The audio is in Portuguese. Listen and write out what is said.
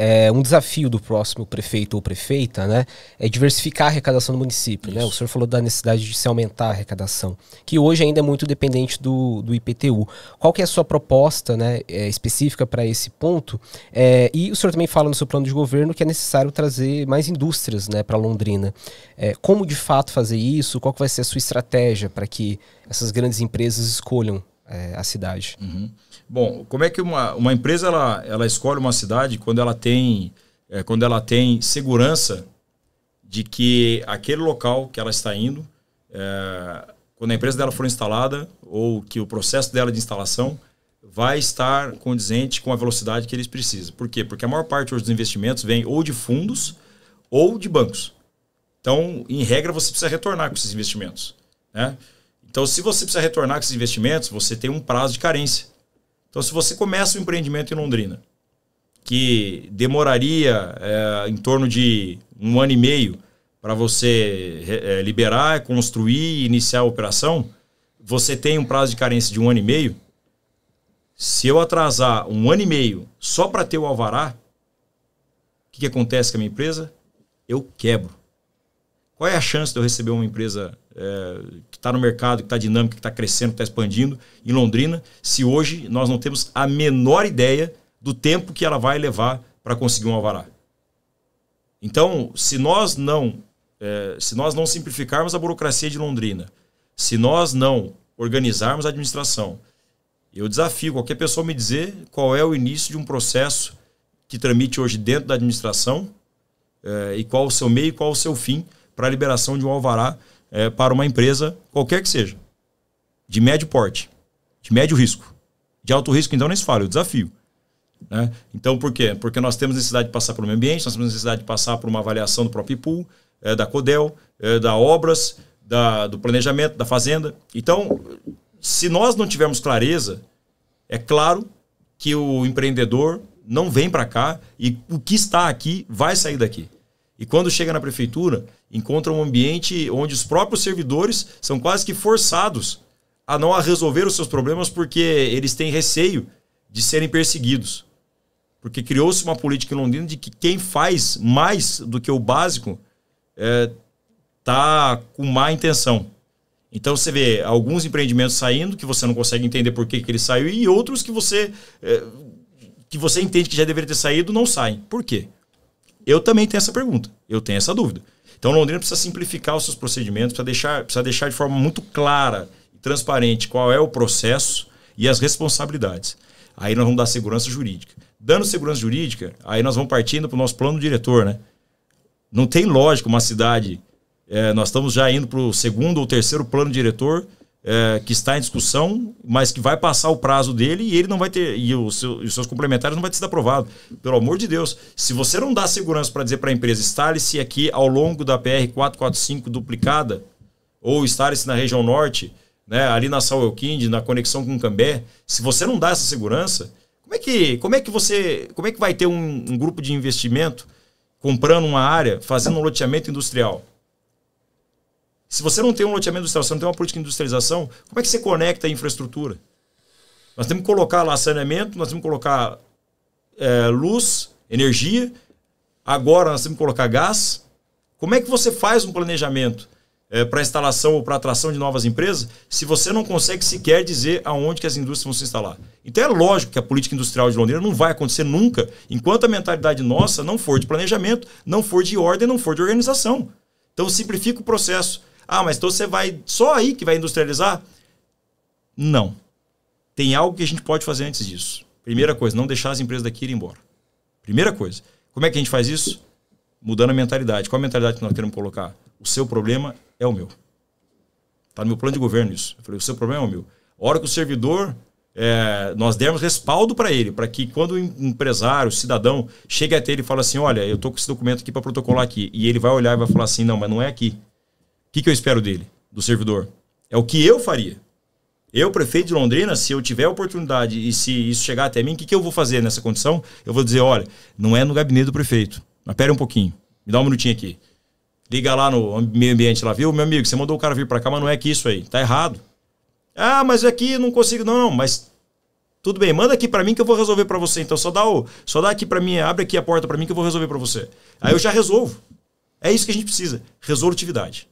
É, um desafio do próximo prefeito ou prefeita né, é diversificar a arrecadação do município. Né? O senhor falou da necessidade de se aumentar a arrecadação, que hoje ainda é muito dependente do, do IPTU. Qual que é a sua proposta né, é, específica para esse ponto? É, e o senhor também fala no seu plano de governo que é necessário trazer mais indústrias né, para Londrina. É, como de fato fazer isso? Qual que vai ser a sua estratégia para que essas grandes empresas escolham é, a cidade. Uhum. Bom, como é que uma, uma empresa ela, ela escolhe uma cidade quando ela tem é, quando ela tem segurança de que aquele local que ela está indo, é, quando a empresa dela for instalada ou que o processo dela de instalação vai estar condizente com a velocidade que eles precisam. Por quê? Porque a maior parte dos investimentos vem ou de fundos ou de bancos. Então, em regra, você precisa retornar com esses investimentos. Né? Então, se você precisa retornar com esses investimentos, você tem um prazo de carência. Então, se você começa um empreendimento em Londrina, que demoraria é, em torno de um ano e meio para você é, liberar, construir e iniciar a operação, você tem um prazo de carência de um ano e meio. Se eu atrasar um ano e meio só para ter o alvará, o que, que acontece com a minha empresa? Eu quebro. Qual é a chance de eu receber uma empresa é, que está no mercado, que está dinâmica, que está crescendo, que está expandindo em Londrina, se hoje nós não temos a menor ideia do tempo que ela vai levar para conseguir um alvará? Então, se nós não é, se nós não simplificarmos a burocracia de Londrina, se nós não organizarmos a administração, eu desafio qualquer pessoa me dizer qual é o início de um processo que tramite hoje dentro da administração é, e qual o seu meio e qual o seu fim para a liberação de um alvará é, para uma empresa, qualquer que seja, de médio porte, de médio risco. De alto risco, então, nem se fala, é o desafio. Né? Então, por quê? Porque nós temos necessidade de passar pelo meio ambiente, nós temos necessidade de passar por uma avaliação do próprio pool, é, da CODEL, é, da obras, da, do planejamento, da fazenda. Então, se nós não tivermos clareza, é claro que o empreendedor não vem para cá e o que está aqui vai sair daqui. E quando chega na prefeitura, encontra um ambiente onde os próprios servidores são quase que forçados a não a resolver os seus problemas porque eles têm receio de serem perseguidos. Porque criou-se uma política em Londrina de que quem faz mais do que o básico está é, tá com má intenção. Então você vê alguns empreendimentos saindo que você não consegue entender por que, que ele saiu e outros que você, é, que você entende que já deveria ter saído não saem. Por quê? Eu também tenho essa pergunta, eu tenho essa dúvida. Então Londrina precisa simplificar os seus procedimentos, precisa deixar, precisa deixar de forma muito clara e transparente qual é o processo e as responsabilidades. Aí nós vamos dar segurança jurídica. Dando segurança jurídica, aí nós vamos partindo para o nosso plano diretor, né? Não tem lógica uma cidade. É, nós estamos já indo para o segundo ou terceiro plano diretor é, que está em discussão, mas que vai passar o prazo dele e ele não vai ter, e o seu, os seus complementares não vai ter sido aprovado. Pelo amor de Deus, se você não dá segurança para dizer para a empresa, instale-se aqui ao longo da PR 445 duplicada, ou instale-se na região norte, né, ali na Sauelkind, na conexão com o Cambé, se você não dá essa segurança, como é que, como é que você, como é que vai ter um, um grupo de investimento comprando uma área, fazendo um loteamento industrial? Se você não tem um loteamento industrial, se não tem uma política de industrialização, como é que você conecta a infraestrutura? Nós temos que colocar lá saneamento, nós temos que colocar é, luz, energia, agora nós temos que colocar gás. Como é que você faz um planejamento é, para instalação ou para atração de novas empresas se você não consegue sequer dizer aonde que as indústrias vão se instalar? Então é lógico que a política industrial de Londrina não vai acontecer nunca enquanto a mentalidade nossa não for de planejamento, não for de ordem, não for de organização. Então simplifica o processo. Ah, mas então você vai só aí que vai industrializar? Não. Tem algo que a gente pode fazer antes disso. Primeira coisa, não deixar as empresas daqui ir embora. Primeira coisa. Como é que a gente faz isso? Mudando a mentalidade. Qual a mentalidade que nós queremos colocar? O seu problema é o meu. Está no meu plano de governo isso. Eu falei, o seu problema é o meu. A hora que o servidor, é, nós dermos respaldo para ele, para que quando o empresário, o cidadão, chegue até ele e fala assim, olha, eu estou com esse documento aqui para protocolar aqui. E ele vai olhar e vai falar assim, não, mas não é aqui que, que eu espero dele, do servidor? É o que eu faria. Eu, prefeito de Londrina, se eu tiver oportunidade e se isso chegar até mim, o que, que eu vou fazer nessa condição? Eu vou dizer, olha, não é no gabinete do prefeito. Mas pera um pouquinho, me dá um minutinho aqui. Liga lá no meio ambiente lá, viu? Meu amigo, você mandou o cara vir para cá, mas não é que isso aí, tá errado. Ah, mas aqui não consigo, não, não, mas tudo bem, manda aqui para mim que eu vou resolver para você. Então só dá o, só dá aqui para mim, abre aqui a porta para mim que eu vou resolver para você. Aí eu já resolvo. É isso que a gente precisa, resolutividade.